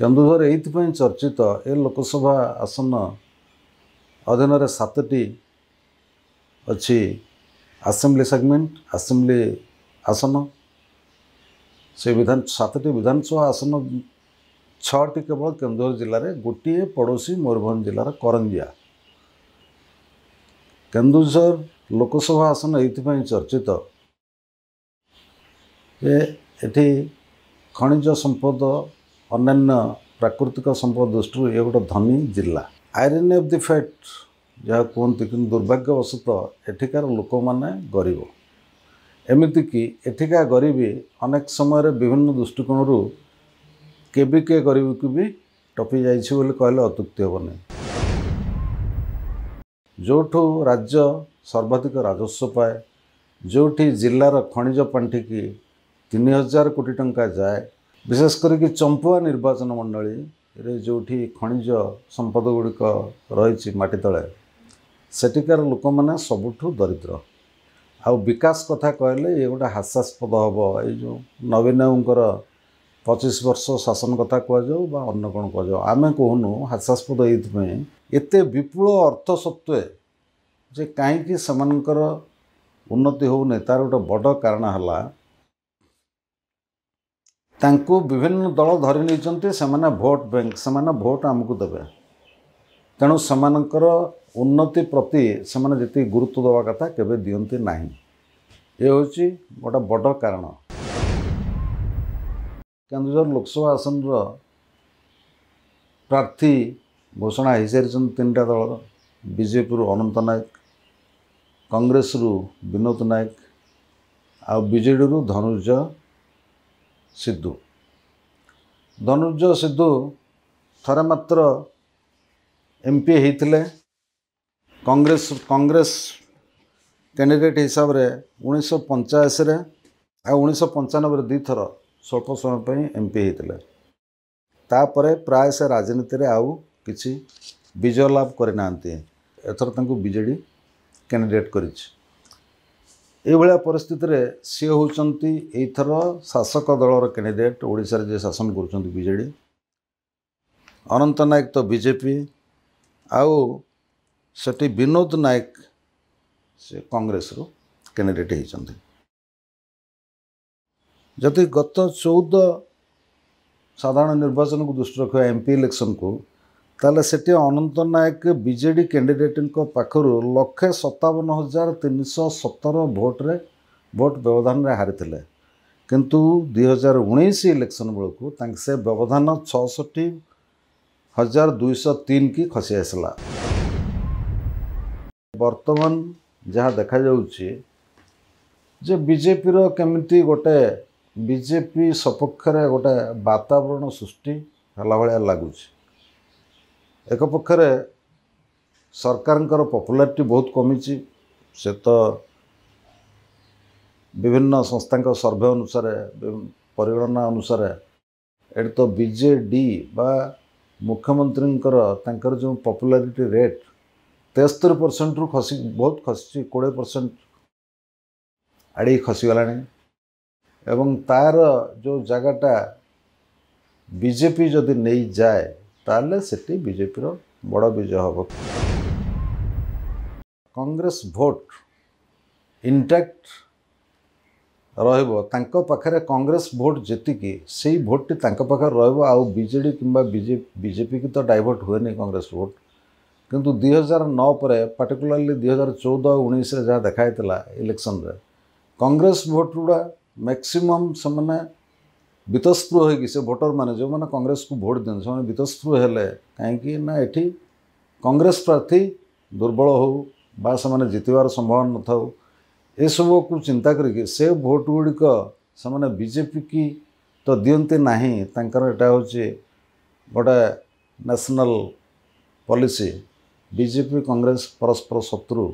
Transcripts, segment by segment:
କେନ୍ଦୁଝର ଏଇଥିପାଇଁ ଚର୍ଚ୍ଚିତ ଏ ଲୋକସଭା ଆସନ ଅଧୀନରେ ସାତଟି ଅଛି ଆସେମ୍ବଲି ସେଗମେଣ୍ଟ ଆସେମ୍ବଲି ଆସନ ସେ ବିଧାନ ସାତଟି ବିଧାନସଭା ଆସନ ଛଅଟି କେବଳ କେନ୍ଦୁଝର ଜିଲ୍ଲାରେ ଗୋଟିଏ ପଡ଼ୋଶୀ ମୟୂରଭଞ୍ଜ ଜିଲ୍ଲାର କରଞ୍ଜିଆ କେନ୍ଦୁଝର ଲୋକସଭା ଆସନ ଏଇଥିପାଇଁ ଚର୍ଚ୍ଚିତ ଏଠି ଖଣିଜ ସମ୍ପଦ ଅନ୍ୟାନ୍ୟ ପ୍ରାକୃତିକ ସମ୍ପଦ ଦୃଷ୍ଟିରୁ ଇଏ ଗୋଟେ ଧନୀ ଜିଲ୍ଲା ଆଇରନ୍ ଅଫ୍ ଦି ଫ୍ୟାକ୍ଟ ଯାହା କୁହନ୍ତି କିନ୍ତୁ ଦୁର୍ଭାଗ୍ୟବଶତଃ ଏଠିକାର ଲୋକମାନେ ଗରିବ ଏମିତିକି ଏଠିକା ଗରିବୀ ଅନେକ ସମୟରେ ବିଭିନ୍ନ ଦୃଷ୍ଟିକୋଣରୁ କେବେ କିଏ ଗରିବକୁ ବି ଟପି ଯାଇଛି ବୋଲି କହିଲେ ଅତ୍ୟୁକ୍ତି ହେବ ନାହିଁ ଯେଉଁଠୁ ରାଜ୍ୟ ସର୍ବାଧିକ ରାଜସ୍ୱ ପାଏ ଯେଉଁଠି ଜିଲ୍ଲାର ଖଣିଜ ପାଣ୍ଠିକି ତିନି ହଜାର କୋଟି ଟଙ୍କା ଯାଏ ବିଶେଷ କରିକି ଚମ୍ପୁଆ ନିର୍ବାଚନ ମଣ୍ଡଳୀରେ ଯେଉଁଠି ଖଣିଜ ସମ୍ପଦ ଗୁଡ଼ିକ ରହିଛି ମାଟି ତଳେ ସେଠିକାର ଲୋକମାନେ ସବୁଠୁ ଦରିଦ୍ର ଆଉ ବିକାଶ କଥା କହିଲେ ଇଏ ଗୋଟେ ହାସ୍ୟାସ୍ପଦ ହେବ ଏଇ ଯେଉଁ ନବୀନବାବୁଙ୍କର ପଚିଶ ବର୍ଷ ଶାସନ କଥା କୁହାଯାଉ ବା ଅନ୍ୟ କ'ଣ କୁହାଯାଉ ଆମେ କହୁନୁ ହାସ୍ୟାସ୍ପଦ ଏଇଥିପାଇଁ ଏତେ ବିପୁଳ ଅର୍ଥ ସତ୍ତ୍ୱେ ଯେ କାହିଁକି ସେମାନଙ୍କର ଉନ୍ନତି ହେଉନି ତା'ର ଗୋଟେ ବଡ଼ କାରଣ ହେଲା ତାଙ୍କୁ ବିଭିନ୍ନ ଦଳ ଧରି ନେଇଛନ୍ତି ସେମାନେ ଭୋଟ ବ୍ୟାଙ୍କ ସେମାନେ ଭୋଟ ଆମକୁ ଦେବେ ତେଣୁ ସେମାନଙ୍କର ଉନ୍ନତି ପ୍ରତି ସେମାନେ ଯେତିକି ଗୁରୁତ୍ୱ ଦେବା କଥା କେବେ ଦିଅନ୍ତି ନାହିଁ ଏ ହେଉଛି ଗୋଟେ ବଡ଼ କାରଣ କେନ୍ଦୁଝର ଲୋକସଭା ଆସନର ପ୍ରାର୍ଥୀ ଘୋଷଣା ହୋଇସାରିଛନ୍ତି ତିନିଟା ଦଳର ବିଜେପିରୁ ଅନନ୍ତ ନାୟକ କଂଗ୍ରେସରୁ ବିନୋଦ ନାୟକ ଆଉ ବିଜେଡ଼ିରୁ ଧନୁର୍ଜୟ ସିଦ୍ଧୁ ଧନୁର୍ଯ୍ୟ ସିଦ୍ଧୁ ଥରେ ମାତ୍ର ଏମ୍ ପି ହୋଇଥିଲେ କଂଗ୍ରେସ କଂଗ୍ରେସ କ୍ୟାଣ୍ଡିଡ଼େଟ୍ ହିସାବରେ ଉଣେଇଶହ ପଞ୍ଚାଅଶୀରେ ଆଉ ଉଣେଇଶହ ପଞ୍ଚାନବେରେ ଦୁଇ ଥର ସ୍ୱଳ୍ପ ସମୟ ପାଇଁ ଏମ୍ ପି ହୋଇଥିଲେ ତାପରେ ପ୍ରାୟ ସେ ରାଜନୀତିରେ ଆଉ କିଛି ବିଜୟ ଲାଭ କରିନାହାନ୍ତି ଏଥର ତାଙ୍କୁ ବିଜେଡ଼ି କ୍ୟାଣ୍ଡିଡ଼େଟ୍ କରିଛି ଏଇଭଳିଆ ପରିସ୍ଥିତିରେ ସିଏ ହେଉଛନ୍ତି ଏଇଥର ଶାସକ ଦଳର କ୍ୟାଣ୍ଡିଡ଼େଟ୍ ଓଡ଼ିଶାରେ ଯିଏ ଶାସନ କରୁଛନ୍ତି ବିଜେଡ଼ି ଅନନ୍ତ ନାୟକ ତ ବିଜେପି ଆଉ ସେଠି ବିନୋଦ ନାୟକ ସେ କଂଗ୍ରେସରୁ କ୍ୟାଣ୍ଡିଡ଼େଟ୍ ହେଇଛନ୍ତି ଯଦି ଗତ ଚଉଦ ସାଧାରଣ ନିର୍ବାଚନକୁ ଦୃଷ୍ଟିରେ ରଖିବା ଏମ୍ପି ଇଲେକ୍ସନ୍କୁ ତାହେଲେ ସେଠି ଅନନ୍ତ ନାୟକ ବିଜେଡ଼ି କ୍ୟାଣ୍ଡିଡେଟ୍ଙ୍କ ପାଖରୁ ଲକ୍ଷେ ସତାବନ ହଜାର ତିନିଶହ ସତର ଭୋଟ୍ରେ ଭୋଟ୍ ବ୍ୟବଧାନରେ ହାରିଥିଲେ କିନ୍ତୁ ଦୁଇହଜାର ଉଣେଇଶ ଇଲେକ୍ସନ୍ ବେଳକୁ ତାଙ୍କ ସେ ବ୍ୟବଧାନ ଛଅଷଠି ହଜାର ଦୁଇଶହ ତିନିକି ଖସି ଆସିଲା ବର୍ତ୍ତମାନ ଯାହା ଦେଖାଯାଉଛି ଯେ ବିଜେପିର କେମିତି ଗୋଟେ ବିଜେପି ସପକ୍ଷରେ ଗୋଟେ ବାତାବରଣ ସୃଷ୍ଟି ହେଲା ଭଳିଆ ଲାଗୁଛି ଏକ ପକ୍ଷରେ ସରକାରଙ୍କର ପପୁଲାରିଟି ବହୁତ କମିଛି ସେ ତ ବିଭିନ୍ନ ସଂସ୍ଥାଙ୍କ ସର୍ଭେ ଅନୁସାରେ ପରିଗଣନା ଅନୁସାରେ ଏଠି ତ ବିଜେଡ଼ି ବା ମୁଖ୍ୟମନ୍ତ୍ରୀଙ୍କର ତାଙ୍କର ଯେଉଁ ପପୁଲାରିଟି ରେଟ୍ ତେସ୍ତରୀ ପରସେଣ୍ଟରୁ ଖସି ବହୁତ ଖସିଛି କୋଡ଼ିଏ ପରସେଣ୍ଟ ଆଡ଼ିକି ଖସିଗଲାଣି ଏବଂ ତା'ର ଯେଉଁ ଜାଗାଟା ବିଜେପି ଯଦି ନେଇଯାଏ ताले सिटी बीजेपी बड़ विजय हम कांग्रेस भोट इंटाक्ट रखे कांग्रेस भोट जी से भोटी रो बजे कि बीजेपी की तो डाइवर्ट हुए नहीं कांग्रेस भोट किंतु दुई हजार नौ परुला दुई हजार चौदह उन्नीस जहाँ देखाई इलेक्शन कांग्रेस भोट गुड़ा मैक्सीम से ବିତସ୍ପୃହ ହୋଇକି ସେ ଭୋଟରମାନେ ଯେଉଁମାନେ କଂଗ୍ରେସକୁ ଭୋଟ୍ ଦିଅନ୍ତି ସେମାନେ ବିତସ୍ପୃହ ହେଲେ କାହିଁକି ନା ଏଠି କଂଗ୍ରେସ ପ୍ରାର୍ଥୀ ଦୁର୍ବଳ ହେଉ ବା ସେମାନେ ଜିତିବାର ସମ୍ଭାବନା ନଥାଉ ଏସବୁକୁ ଚିନ୍ତା କରିକି ସେ ଭୋଟ୍ ଗୁଡ଼ିକ ସେମାନେ ବିଜେପିକି ତ ଦିଅନ୍ତି ନାହିଁ ତାଙ୍କର ଏଇଟା ହେଉଛି ଗୋଟେ ନ୍ୟାସନାଲ୍ ପଲିସି ବିଜେପି କଂଗ୍ରେସ ପରସ୍ପର ଶତ୍ରୁ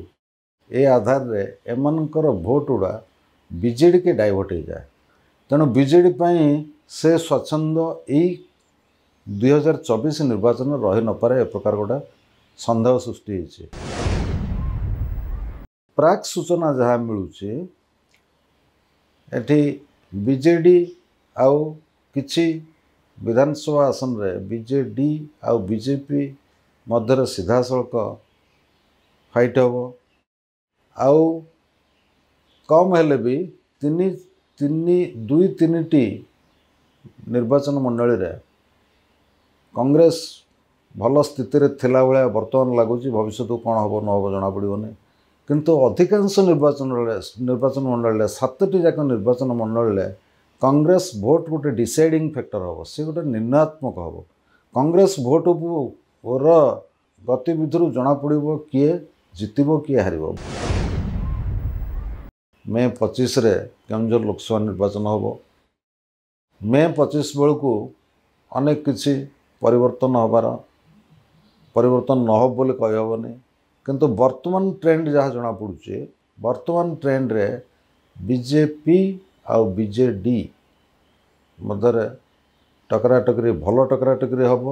ଏ ଆଧାରରେ ଏମାନଙ୍କର ଭୋଟ୍ ଗୁଡ଼ା ବିଜେଡ଼ିକି ଡାଇଭର୍ଟ ହୋଇଯାଏ ତେଣୁ ବିଜେଡ଼ି ପାଇଁ ସେ ସ୍ୱଚ୍ଛନ୍ଦ ଏଇ ଦୁଇହଜାର ଚବିଶ ନିର୍ବାଚନ ରହିନପାରେ ଏ ପ୍ରକାର ଗୋଟେ ସନ୍ଦେହ ସୃଷ୍ଟି ହେଇଛି ପ୍ରାକ୍ ସୂଚନା ଯାହା ମିଳୁଛି ଏଠି ବିଜେଡ଼ି ଆଉ କିଛି ବିଧାନସଭା ଆସନରେ ବିଜେଡ଼ି ଆଉ ବିଜେପି ମଧ୍ୟରେ ସିଧାସଳଖ ଫାଇଟ୍ ହେବ ଆଉ କମ୍ ହେଲେ ବି ତିନି ତିନି ଦୁଇ ତିନିଟି ନିର୍ବାଚନ ମଣ୍ଡଳୀରେ କଂଗ୍ରେସ ଭଲ ସ୍ଥିତିରେ ଥିଲା ଭଳିଆ ବର୍ତ୍ତମାନ ଲାଗୁଛି ଭବିଷ୍ୟତକୁ କ'ଣ ହେବ ନ ହେବ ଜଣାପଡ଼ିବନି କିନ୍ତୁ ଅଧିକାଂଶ ନିର୍ବାଚନରେ ନିର୍ବାଚନ ମଣ୍ଡଳୀରେ ସାତଟି ଯାକ ନିର୍ବାଚନ ମଣ୍ଡଳୀରେ କଂଗ୍ରେସ ଭୋଟ୍ ଗୋଟେ ଡିସାଇଡ଼ିଂ ଫ୍ୟାକ୍ଟର ହେବ ସେ ଗୋଟେ ନିର୍ଣ୍ଣାତ୍ମକ ହେବ କଂଗ୍ରେସ ଭୋଟ୍କୁ ର ଗତିବିଧିରୁ ଜଣାପଡ଼ିବ କିଏ ଜିତିବ କିଏ ହାରିବ ମେ ପଚିଶରେ କେଉଁଝର ଲୋକସଭା ନିର୍ବାଚନ ହେବ ମେ ପଚିଶ ବେଳକୁ ଅନେକ କିଛି ପରିବର୍ତ୍ତନ ହେବାର ପରିବର୍ତ୍ତନ ନ ହେବ ବୋଲି କହିହେବନି କିନ୍ତୁ ବର୍ତ୍ତମାନ ଟ୍ରେଣ୍ଡ ଯାହା ଜଣାପଡ଼ୁଛି ବର୍ତ୍ତମାନ ଟ୍ରେଣ୍ଡରେ ବିଜେପି ଆଉ ବିଜେଡ଼ି ମଧ୍ୟରେ ଟକରାଟକରି ଭଲ ଟକରାଟକରି ହେବ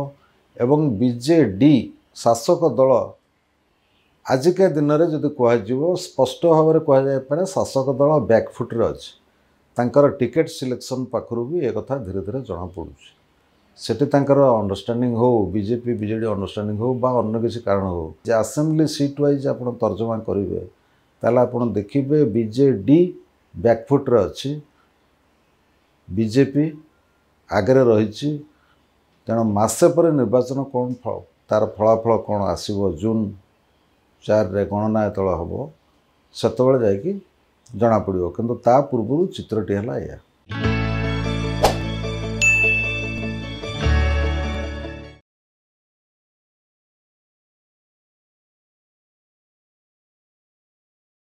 ଏବଂ ବିଜେଡ଼ି ଶାସକ ଦଳ ଆଜିକା ଦିନରେ ଯଦି କୁହାଯିବ ସ୍ପଷ୍ଟ ଭାବରେ କୁହାଯାଇପାରେ ଶାସକ ଦଳ ବ୍ୟାକ୍ଫୁଟ୍ରେ ଅଛି ତାଙ୍କର ଟିକେଟ୍ ସିଲେକ୍ସନ୍ ପାଖରୁ ବି ଏ କଥା ଧୀରେ ଧୀରେ ଜଣାପଡ଼ୁଛି ସେଠି ତାଙ୍କର ଅଣ୍ଡରଷ୍ଟାଣ୍ଡିଂ ହେଉ ବିଜେପି ବିଜେଡ଼ି ଅଣ୍ଡରଷ୍ଟାଣ୍ଡିଂ ହେଉ ବା ଅନ୍ୟ କିଛି କାରଣ ହେଉ ଯେ ଆସେମ୍ବ୍ଲି ସିଟ୍ ୱାଇଜ୍ ଆପଣ ତର୍ଜମା କରିବେ ତାହେଲେ ଆପଣ ଦେଖିବେ ବିଜେଡ଼ି ବ୍ୟାକ୍ଫୁଟ୍ରେ ଅଛି ବିଜେପି ଆଗରେ ରହିଛି ତେଣୁ ମାସେ ପରେ ନିର୍ବାଚନ କ'ଣ ତାର ଫଳାଫଳ କ'ଣ ଆସିବ ଜୁନ୍ ଚାରିରେ ଗଣନା ଯେତେବେଳେ ହେବ ସେତେବେଳେ ଯାଇକି ଜଣାପଡ଼ିବ କିନ୍ତୁ ତା ପୂର୍ବରୁ ଚିତ୍ରଟି ହେଲା ଏହା